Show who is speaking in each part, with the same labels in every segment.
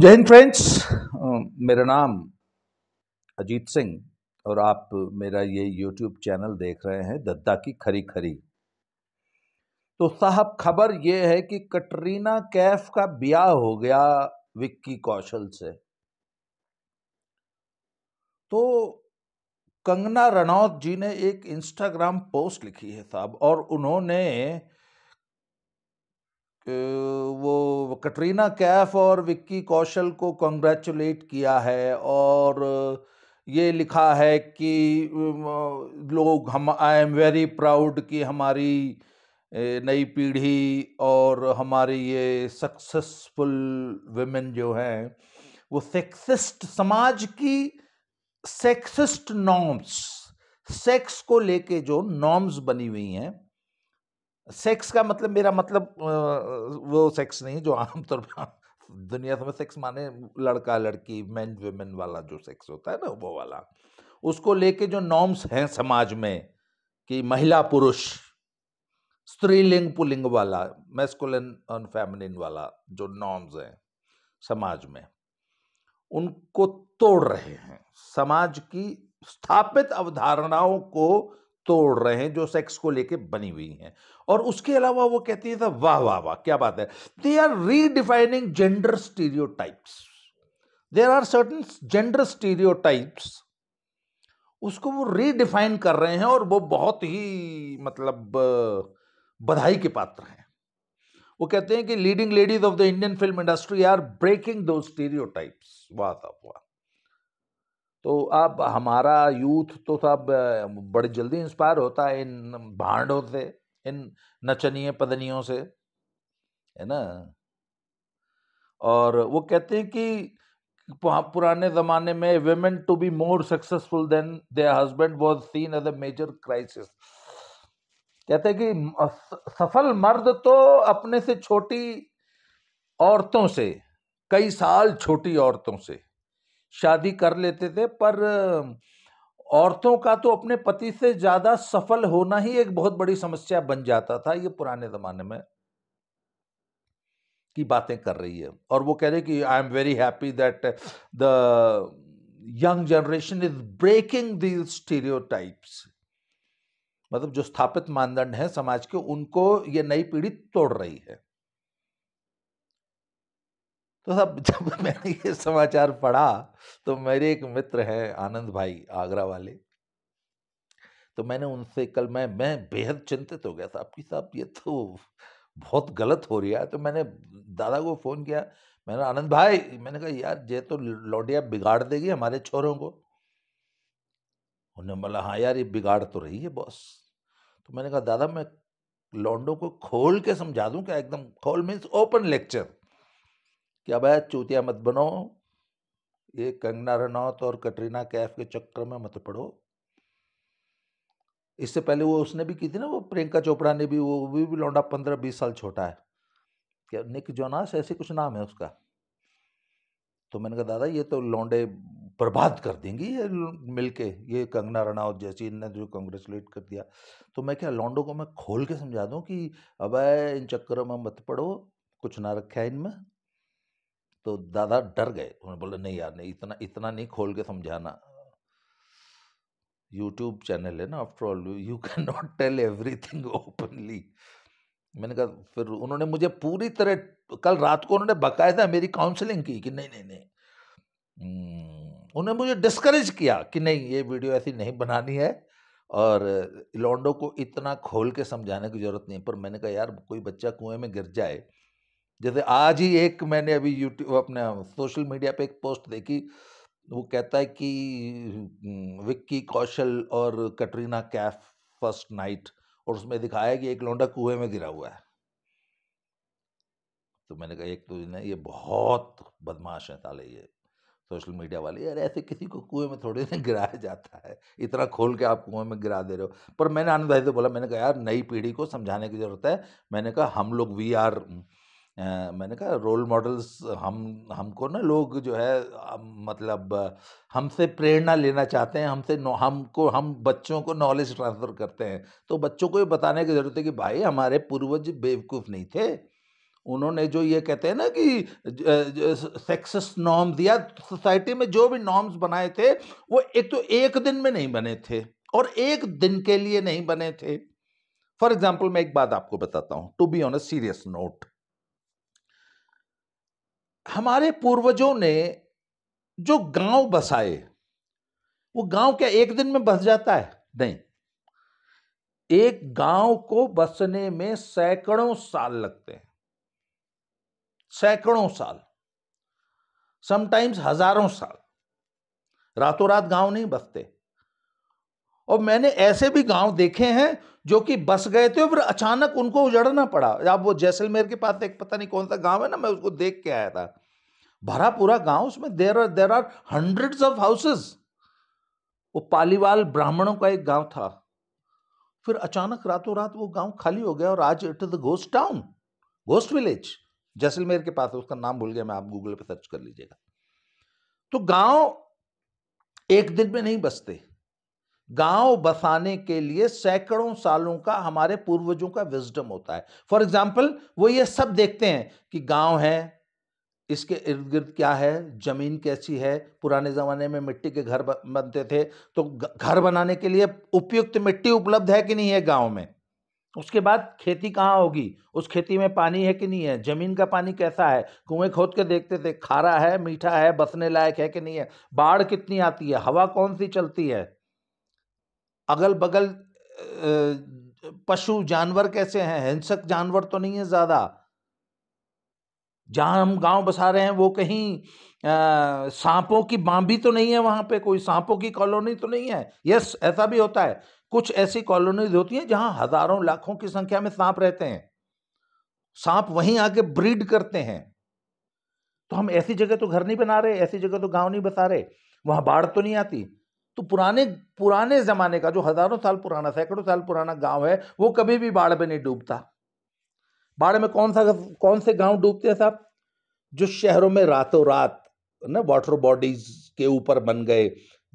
Speaker 1: जय हिंद फ्रेंड्स मेरा नाम अजीत सिंह और आप मेरा ये यूट्यूब चैनल देख रहे हैं दद्दा की खरी खरी तो साहब खबर ये है कि कटरीना कैफ का ब्याह हो गया विक्की कौशल से तो कंगना रनौत जी ने एक इंस्टाग्राम पोस्ट लिखी है साहब और उन्होंने वो कटरीना कैफ और विक्की कौशल को कॉन्ग्रेचुलेट किया है और ये लिखा है कि लोग हम आई एम वेरी प्राउड कि हमारी नई पीढ़ी और हमारी ये सक्सेसफुल वेमेन जो हैं वो सेक्सिस्ट समाज की सेक्सिस्ट नॉर्म्स सेक्स को लेके जो नॉर्म्स बनी हुई हैं सेक्स का मतलब मेरा मतलब वो सेक्स नहीं जो आमतौर पर दुनिया में सेक्स माने लड़का लड़की मैन वेमेन वाला जो सेक्स होता है ना वो वाला उसको लेके जो नॉर्म्स हैं समाज में कि महिला पुरुष स्त्रीलिंग पुलिंग वाला मेस्कुलिन और फेमिनिन वाला जो नॉर्म्स हैं समाज में उनको तोड़ रहे हैं समाज की स्थापित अवधारणाओं को तोड़ रहे हैं जो सेक्स को लेके बनी हुई हैं और उसके अलावा वो कहती है वाह वाह वाह क्या बात है they are redefining gender stereotypes there are certain gender stereotypes उसको वो रीडिफाइन कर रहे हैं और वो बहुत ही मतलब बधाई के पात्र हैं वो कहते हैं कि leading ladies of the Indian film industry are breaking the stereotypes वाह वाह तो अब हमारा यूथ तो सब बड़ी जल्दी इंस्पायर होता है इन भांडों से इन नचनीय पदनियों से है ना और वो कहते हैं कि पुराने ज़माने में women to be more successful than their husband was seen as a major crisis कहते हैं कि सफल मर्द तो अपने से छोटी औरतों से कई साल छोटी औरतों से शादी कर लेते थे पर औरतों का तो अपने पति से ज़्यादा सफल होना ही एक बहुत बड़ी समस्या बन जाता था ये पुराने ज़माने में की बातें कर रही है और वो कह रहे कि I am very happy that the young generation is breaking the stereo मतलब जो स्थापित मानदंड है समाज के उनको ये नई पीढ़ी तोड़ रही है तो सब जब मैंने ये समाचार पढ़ा तो मेरे एक मित्र हैं आनंद भाई आगरा वाले तो मैंने उनसे कल मैं मैं बेहद चिंतित हो गया साहब कि साहब ये तो बहुत गलत हो रहा है तो मैंने दादा को फ़ोन किया मैंने आनंद भाई मैंने कहा यार ये तो लौटिया बिगाड़ देगी हमारे छोरों को उन्होंने बोला हाँ यार ये बिगाड़ तो रही है बॉस तो मैंने कहा दादा मैं लौंडों को खोल के समझा दूं क्या एकदम खोल मीन्स ओपन लेक्चर कि अब चूतिया मत बनो ये कंगना रनौत और कटरीना कैफ के चक्कर में मत पड़ो इससे पहले वो उसने भी की थी ना वो प्रियंका चोपड़ा ने भी वो भी, भी लौंडा पंद्रह बीस साल छोटा है क्या निक जोनास ऐसे कुछ नाम है उसका तो मैंने कहा दादा ये तो लौंडे बर्बाद कर देंगी ये मिल के ये कंगना रनावत जैसी इनने जो कंग्रेचुलेट कर दिया तो मैं क्या लौंडो को मैं खोल के समझा दूँ कि अब इन चक्करों में मत पड़ो कुछ ना रखा है इनमें तो दादा डर गए उन्होंने बोला नहीं यार नहीं इतना इतना नहीं खोल के समझाना यूट्यूब चैनल है ना after all you can not tell everything openly मैंने कहा फिर उन्होंने मुझे पूरी तरह कल रात को उन्होंने बकायदा मेरी काउंसलिंग की कि नहीं नहीं नहीं हम्म, उन्होंने मुझे डिस्करेज किया कि नहीं ये वीडियो ऐसी नहीं बनानी है और लॉन्डो को इतना खोल के समझाने की ज़रूरत नहीं पर मैंने कहा यार कोई बच्चा कुएं में गिर जाए जैसे आज ही एक मैंने अभी यूट्यूब अपने सोशल मीडिया पे एक पोस्ट देखी वो कहता है कि विक्की कौशल और कटरीना कैफ फर्स्ट नाइट और उसमें दिखाया कि एक लौंडा कुएं में गिरा हुआ है तो मैंने कहा एक तो ना ये बहुत बदमाश है ताले ये सोशल मीडिया वाले यार ऐसे किसी को कुएं में थोड़ी ना गिराया जाता है इतना खोल के आप कुएं में गिरा दे रहे हो पर मैंने आनंद भाई से बोला मैंने कहा यार नई पीढ़ी को समझाने की ज़रूरत है मैंने कहा हम लोग वी आर मैंने कहा रोल मॉडल्स हम हमको ना लोग जो है मतलब हमसे प्रेरणा लेना चाहते हैं हमसे हमको हम बच्चों को नॉलेज ट्रांसफ़र करते हैं तो बच्चों को ये बताने की ज़रूरत है कि भाई हमारे पूर्वज बेवकूफ़ नहीं थे उन्होंने जो ये कहते हैं ना कि सेक्सस नॉर्म्स या सोसाइटी में जो भी नॉर्म्स बनाए थे वो एक तो एक दिन में नहीं बने थे और एक दिन के लिए नहीं बने थे फॉर एग्जाम्पल मैं एक बात आपको बताता हूँ to be on a serious note हमारे पूर्वजों ने जो गांव बसाए वो गांव क्या एक दिन में बस जाता है नहीं एक गांव को बसने में सैकड़ों साल लगते हैं सैकड़ों साल समटाइम्स हजारों साल रातों रात गांव नहीं बसते और मैंने ऐसे भी गांव देखे हैं जो कि बस गए थे फिर अचानक उनको उजड़ना पड़ा आप वो जैसलमेर के पास एक पता नहीं कौन सा गांव है ना मैं उसको देख के आया था भरा पूरा गांव उसमें there are there are hundreds of houses वो पालीवाल ब्राह्मणों का एक गांव था फिर अचानक रातों रात वो गांव खाली हो गया और आज it is the ghost town ghost village Jaisalmer के पास उसका नाम भूल गया मैं आप गूगल पे सर्च कर लीजिएगा तो गांव एक दिन में नहीं बसते गांव बसाने के लिए सैकड़ों सालों का हमारे पूर्वजों का विजडम होता है फॉर एग्जाम्पल वो ये सब देखते हैं कि गांव है इसके इर्द गिर्द क्या है ज़मीन कैसी है पुराने ज़माने में मिट्टी के घर बनते थे तो घर बनाने के लिए उपयुक्त मिट्टी उपलब्ध है कि नहीं है गांव में उसके बाद खेती कहाँ होगी उस खेती में पानी है कि नहीं है ज़मीन का पानी कैसा है कुएं खोद के देखते थे खारा है मीठा है बसने लायक है कि नहीं है बाढ़ कितनी आती है हवा कौन सी चलती है अगल बगल पशु जानवर कैसे हैं हिंसक जानवर तो नहीं है ज़्यादा जहाँ हम गांव बसा रहे हैं वो कहीं सांपों की बांबी तो नहीं है वहाँ पे कोई सांपों की कॉलोनी तो नहीं है यस ऐसा भी होता है कुछ ऐसी कॉलोनीज होती हैं जहाँ हजारों लाखों की संख्या में सांप रहते हैं सांप वहीं आके ब्रीड करते हैं तो हम ऐसी जगह तो घर नहीं बना रहे ऐसी जगह तो गांव नहीं बसा रहे वहाँ बाढ़ तो नहीं आती तो पुराने पुराने ज़माने का जो हज़ारों साल पुराना सैकड़ों साल पुराना गांव है वो कभी भी बाढ़ में नहीं डूबता बाढ़ में कौन सा कौन से गांव डूबते हैं साहब जो शहरों में रातों रात ना वाटर बॉडीज के ऊपर बन गए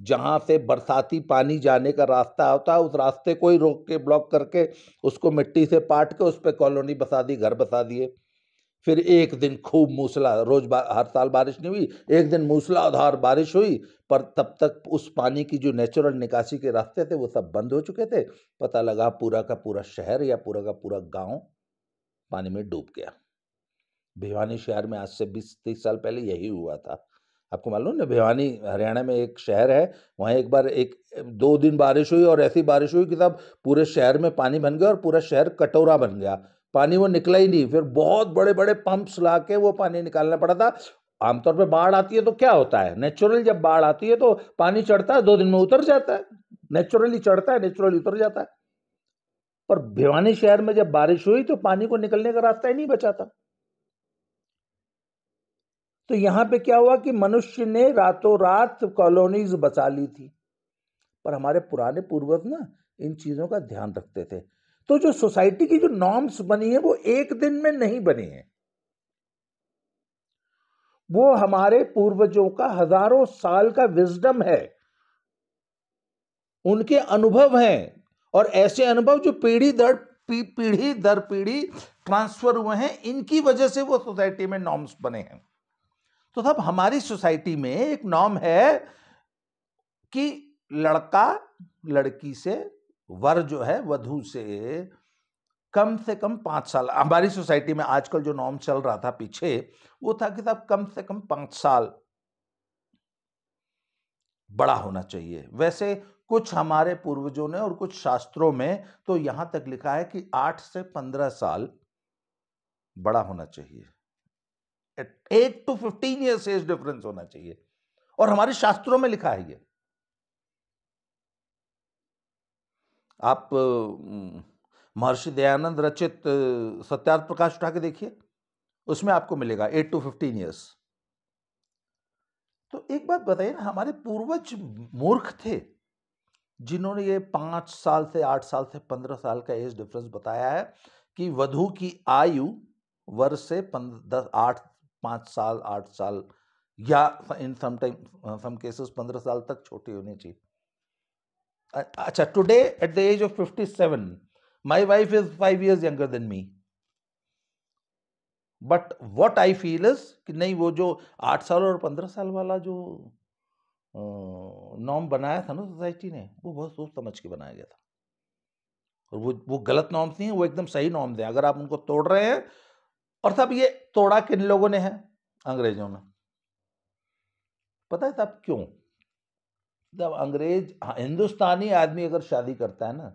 Speaker 1: जहाँ से बरसाती पानी जाने का रास्ता होता है उस रास्ते को ही रोक के ब्लॉक करके उसको मिट्टी से पाट के उस पर कॉलोनी बसा दी घर बसा दिए फिर एक दिन खूब मूसला रोज हर साल बारिश नहीं हुई एक दिन मूसलाधार बारिश हुई पर तब तक उस पानी की जो नेचुरल निकासी के रास्ते थे वो सब बंद हो चुके थे पता लगा पूरा का पूरा शहर या पूरा का पूरा गांव पानी में डूब गया भिवानी शहर में आज से बीस तीस साल पहले यही हुआ था आपको मालूम ना भिवानी हरियाणा में एक शहर है वहाँ एक बार एक दो दिन बारिश हुई और ऐसी बारिश हुई कि साहब पूरे शहर में पानी बन गया और पूरा शहर कटोरा बन गया पानी वो निकला ही नहीं फिर बहुत बड़े बड़े पंप्स ला के वो पानी निकालना पड़ा था आमतौर पर बाढ़ आती है तो क्या होता है नेचुरल जब बाढ़ आती है तो पानी चढ़ता है दो दिन में उतर जाता है नेचुरली चढ़ता है नेचुरली उतर जाता है और भिवानी शहर में जब बारिश हुई तो पानी को निकलने का रास्ता ही नहीं बचा था तो यहां पे क्या हुआ कि मनुष्य ने रातों रात कॉलोनीज बचा ली थी पर हमारे पुराने पूर्वज ना इन चीजों का ध्यान रखते थे तो जो सोसाइटी की जो नॉर्म्स बनी है वो एक दिन में नहीं बनी है वो हमारे पूर्वजों का हजारों साल का विजडम है उनके अनुभव हैं और ऐसे अनुभव जो पीढ़ी दर पीढ़ी दर पीढ़ी ट्रांसफर हुए हैं इनकी वजह से वो सोसाइटी में नॉर्म्स बने हैं तो तब हमारी सोसाइटी में एक नॉर्म है कि लड़का लड़की से वर जो है वधु से कम से कम पाँच साल हमारी सोसाइटी में आजकल जो नॉर्म चल रहा था पीछे वो था कि साहब कम से कम पाँच साल बड़ा होना चाहिए वैसे कुछ हमारे पूर्वजों ने और कुछ शास्त्रों में तो यहां तक लिखा है कि आठ से पंद्रह साल बड़ा होना चाहिए eight to fifteen years age difference होना चाहिए और हमारे शास्त्रों में लिखा है ये आप महर्षि दयानंद रचित सत्यार्थ प्रकाश उठा के देखिए उसमें आपको मिलेगा एट टू फिफ्टीन ईयर्स तो एक बात बताइए ना हमारे पूर्वज मूर्ख थे जिन्होंने ये पाँच साल से आठ साल से पंद्रह साल का एज डिफरेंस बताया है कि वधु की आयु वर्ष से दस आठ पाँच साल आठ साल या इन सम टाइम सम केसेस पंद्रह साल तक छोटी होनी चाहिए अच्छा today at the age of fifty seven my wife is five years younger than me but what I feel is कि नहीं वो जो आठ साल और पंद्रह साल वाला जो नॉर्म बनाया था ना सोसाइटी ने वो बहुत सोच समझ के बनाया गया था और वो वो गलत नॉर्म्स नहीं है वो एकदम सही नॉर्म्स हैं अगर आप उनको तोड़ रहे हैं और सब ये तोड़ा किन लोगों ने है अंग्रेजों ने पता है साहब क्यों जब अंग्रेज हाँ, हिंदुस्तानी आदमी अगर शादी करता है ना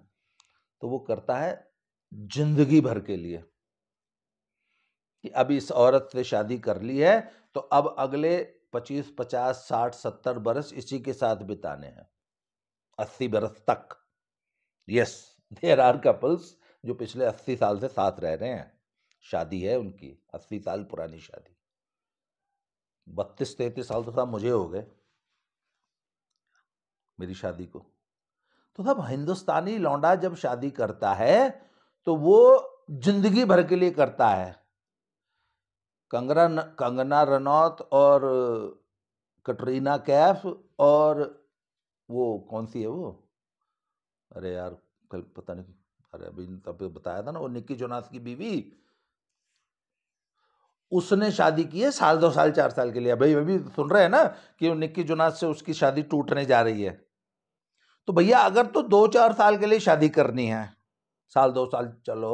Speaker 1: तो वो करता है जिंदगी भर के लिए कि अब इस औरत से शादी कर ली है तो अब अगले पच्चीस पचास साठ सत्तर बरस इसी के साथ बिताने हैं अस्सी बरस तक यस देर आर कपल्स जो पिछले अस्सी साल से साथ रह रहे हैं शादी है उनकी अस्सी साल पुरानी शादी बत्तीस तैतीस साल तो साहब मुझे हो गए मेरी शादी को तो साहब हिंदुस्तानी लौंडा जब शादी करता है तो वो जिंदगी भर के लिए करता है कंगना कंगना रनौत और कटरीना कैफ और वो कौन सी है वो अरे यार कल पता नहीं अरे अभी तब बताया था ना वो निक्की जोनास की बीवी उसने शादी की है साल दो साल चार साल के लिए भाई अभी सुन रहे हैं ना कि निक्की जोनास से उसकी शादी टूटने जा रही है तो भैया अगर तो दो चार साल के लिए शादी करनी है साल दो साल चलो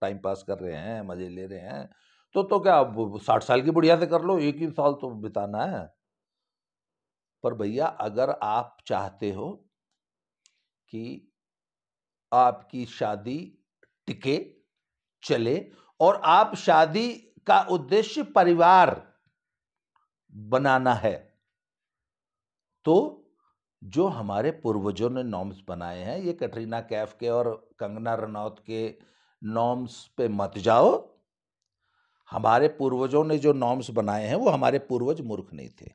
Speaker 1: टाइम पास कर रहे हैं मज़े ले रहे हैं तो तो क्या आप साठ साल की बुढ़िया से कर लो एक ही साल तो बिताना है पर भैया अगर आप चाहते हो कि आपकी शादी टिके चले और आप शादी का उद्देश्य परिवार बनाना है तो जो हमारे पूर्वजों ने नॉर्म्स बनाए हैं ये कटरीना कैफ के और कंगना रनौत के नॉर्म्स पे मत जाओ हमारे पूर्वजों ने जो नॉर्म्स बनाए हैं वो हमारे पूर्वज मूर्ख नहीं थे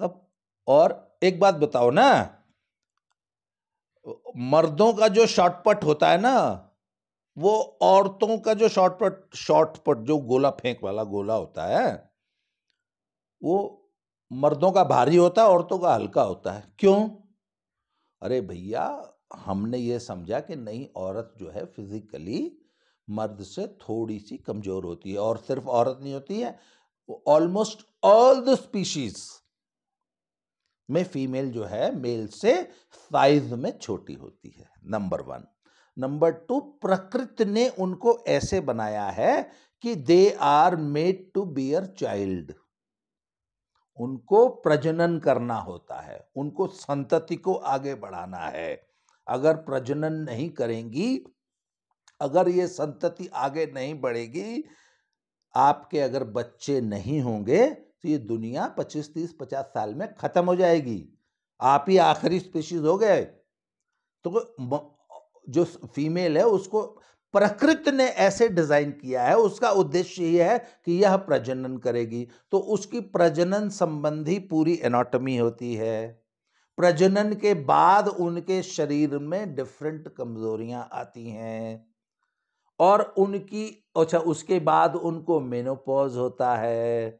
Speaker 1: सब और एक बात बताओ ना मर्दों का जो शॉर्टपट होता है ना वो औरतों का जो शॉर्टपट शॉर्टपट जो गोला फेंक वाला गोला होता है वो मर्दों का भारी होता है औरतों का हल्का होता है क्यों अरे भैया हमने ये समझा कि नहीं औरत जो है फिजिकली मर्द से थोड़ी सी कमज़ोर होती है और सिर्फ औरत नहीं होती है ऑलमोस्ट ऑल द स्पीशीज में फीमेल जो है मेल से साइज में छोटी होती है नंबर वन नंबर टू प्रकृति ने उनको ऐसे बनाया है कि they are made to bear child उनको प्रजनन करना होता है उनको संतति को आगे बढ़ाना है अगर प्रजनन नहीं करेंगी अगर ये संतति आगे नहीं बढ़ेगी आपके अगर बच्चे नहीं होंगे तो ये दुनिया पच्चीस तीस पचास साल में ख़त्म हो जाएगी आप ही आखिरी स्पीशीज हो गए तो जो फीमेल है उसको प्रकृति ने ऐसे डिज़ाइन किया है उसका उद्देश्य यह है कि यह प्रजनन करेगी तो उसकी प्रजनन संबंधी पूरी एनाटॉमी होती है प्रजनन के बाद उनके शरीर में डिफरेंट कमजोरियां आती हैं और उनकी अच्छा उसके बाद उनको मेनोपॉज होता है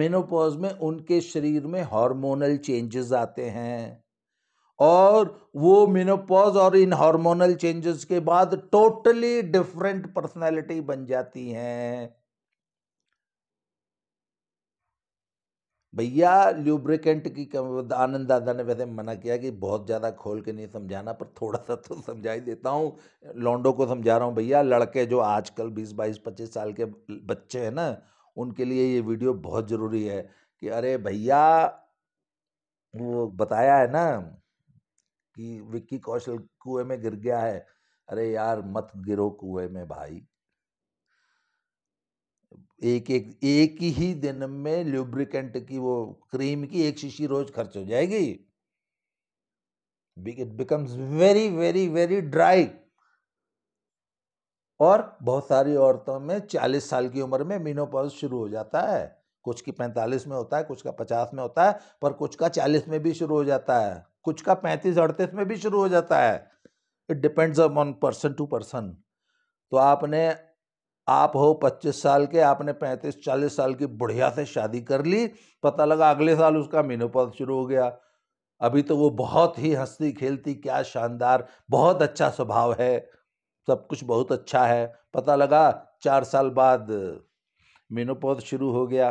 Speaker 1: मेनोपॉज में उनके शरीर में हार्मोनल चेंजेस आते हैं और वो मेनोपॉज और इन हार्मोनल चेंजेस के बाद टोटली डिफरेंट पर्सनालिटी बन जाती हैं भैया ल्यूब्रिकेंट की आनंद दादा ने वैसे मना किया कि बहुत ज़्यादा खोल के नहीं समझाना पर थोड़ा सा तो समझा ही देता हूँ लौंडो को समझा रहा हूँ भैया लड़के जो आजकल बीस बाईस पच्चीस साल के बच्चे हैं ना उनके लिए ये वीडियो बहुत ज़रूरी है कि अरे भैया वो बताया है ना कि विक्की कौशल कुएं में गिर गया है अरे यार मत गिरो कुएं में भाई एक एक एक ही दिन में ल्यूब्रिकेंट की वो क्रीम की एक शीशी रोज खर्च हो जाएगी it becomes very very very dry और बहुत सारी औरतों में 40 साल की उम्र में मीनोपॉज शुरू हो जाता है कुछ की 45 में होता है कुछ का 50 में होता है पर कुछ का 40 में भी शुरू हो जाता है कुछ का 35 अड़तीस में भी शुरू हो जाता है it depends on person to person तो आपने आप हो पच्चीस साल के आपने पैंतीस चालीस साल की बुढ़िया से शादी कर ली पता लगा अगले साल उसका मीनोपद शुरू हो गया अभी तो वो बहुत ही हंसती खेलती क्या शानदार बहुत अच्छा स्वभाव है सब कुछ बहुत अच्छा है पता लगा चार साल बाद मीनोपद शुरू हो गया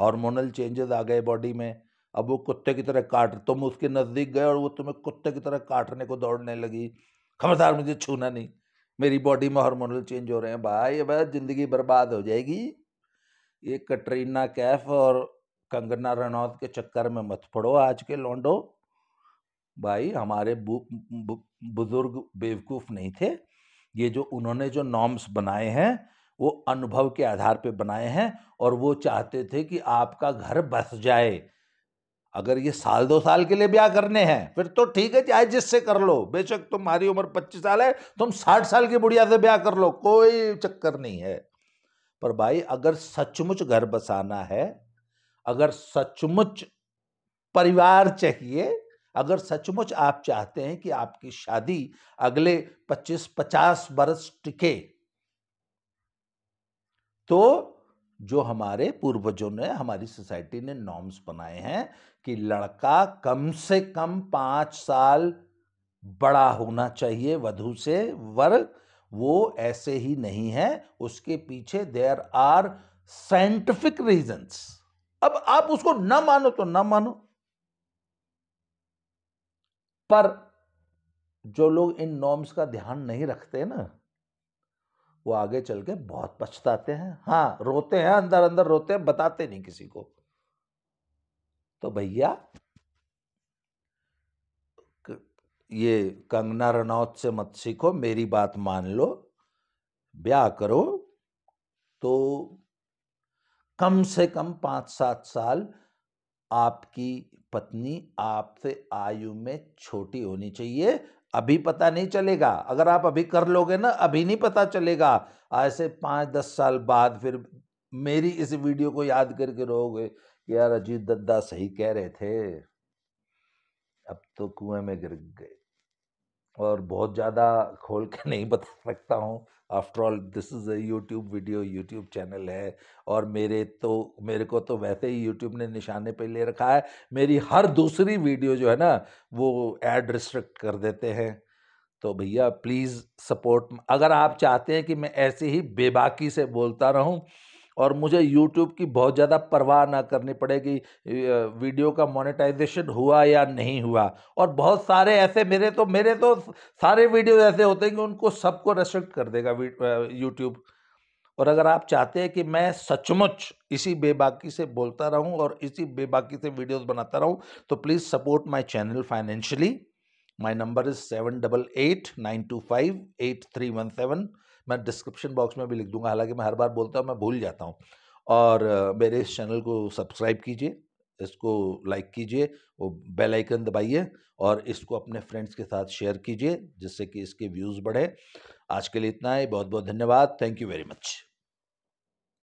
Speaker 1: हार्मोनल चेंजेस आ गए बॉडी में अब वो कुत्ते की तरह काट तुम उसके नज़दीक गए और वो तुम्हें कुत्ते की तरह काटने को दौड़ने लगी खबरदार मुझे छूना नहीं मेरी बॉडी में हार्मोनल चेंज हो रहे हैं भाई अब ज़िंदगी बर्बाद हो जाएगी ये कटरीना कैफ और कंगना रनौत के चक्कर में मत पड़ो आज के लौंडो भाई हमारे बुजुर्ग बेवकूफ़ नहीं थे ये जो उन्होंने जो नॉर्म्स बनाए हैं वो अनुभव के आधार पे बनाए हैं और वो चाहते थे कि आपका घर बस जाए अगर ये साल दो साल के लिए ब्याह करने हैं फिर तो ठीक है चाहे जिससे कर लो बेशक तुम्हारी उम्र पच्चीस साल है तुम साठ साल की बुढ़िया से ब्याह कर लो कोई चक्कर नहीं है पर भाई अगर सचमुच घर बसाना है अगर सचमुच परिवार चाहिए अगर सचमुच आप चाहते हैं कि आपकी शादी अगले 25-50 बरस टिके तो जो हमारे पूर्वजों ने हमारी सोसाइटी ने नॉर्म्स बनाए हैं कि लड़का कम से कम पाँच साल बड़ा होना चाहिए वधु से वर वो ऐसे ही नहीं है उसके पीछे देयर आर साइंटिफिक रीजंस अब आप उसको ना मानो तो ना मानो पर जो लोग इन नॉर्म्स का ध्यान नहीं रखते ना वो आगे चल के बहुत पछताते हैं हाँ रोते हैं अंदर अंदर रोते हैं बताते नहीं किसी को तो भैया ये कंगना रनौत से मत सीखो मेरी बात मान लो ब्याह करो तो कम से कम पांच सात साल आपकी पत्नी आपसे आयु में छोटी होनी चाहिए अभी पता नहीं चलेगा अगर आप अभी कर लोगे ना अभी नहीं पता चलेगा ऐसे पाँच दस साल बाद फिर मेरी इस वीडियो को याद करके रहोगे कि यार अजीत दद्दा सही कह रहे थे अब तो कुएं में गिर गए और बहुत ज़्यादा खोल के नहीं बता सकता हूँ after all this is a YouTube video YouTube channel है और मेरे तो मेरे को तो वैसे ही यूट्यूब ने निशाने पे ले रखा है मेरी हर दूसरी वीडियो जो है ना वो एड रिस्ट्रिक्ट कर देते हैं तो भैया प्लीज़ सपोर्ट अगर आप चाहते हैं कि मैं ऐसे ही बेबाकी से बोलता रहूं और मुझे यूट्यूब की बहुत ज़्यादा परवाह ना करनी पड़ेगी वीडियो का मोनेटाइजेशन हुआ या नहीं हुआ और बहुत सारे ऐसे मेरे तो मेरे तो सारे वीडियो ऐसे होते हैं कि उनको सबको रेस्ट्रिक्ट कर देगा यूट्यूब और अगर आप चाहते हैं कि मैं सचमुच इसी बेबाकी से बोलता रहूं और इसी बेबाकी से वीडियोस बनाता रहूं तो please support my channel financially my number is seven double eight nine two five eight three one seven मैं डिस्क्रिप्शन बॉक्स में भी लिख दूंगा हालांकि मैं हर बार बोलता हूँ मैं भूल जाता हूँ और मेरे इस चैनल को सब्सक्राइब कीजिए इसको लाइक कीजिए वो बेल आइकन दबाइए और इसको अपने फ्रेंड्स के साथ शेयर कीजिए जिससे कि इसके व्यूज़ बढ़े आज के लिए इतना ही बहुत बहुत धन्यवाद थैंक यू वेरी मच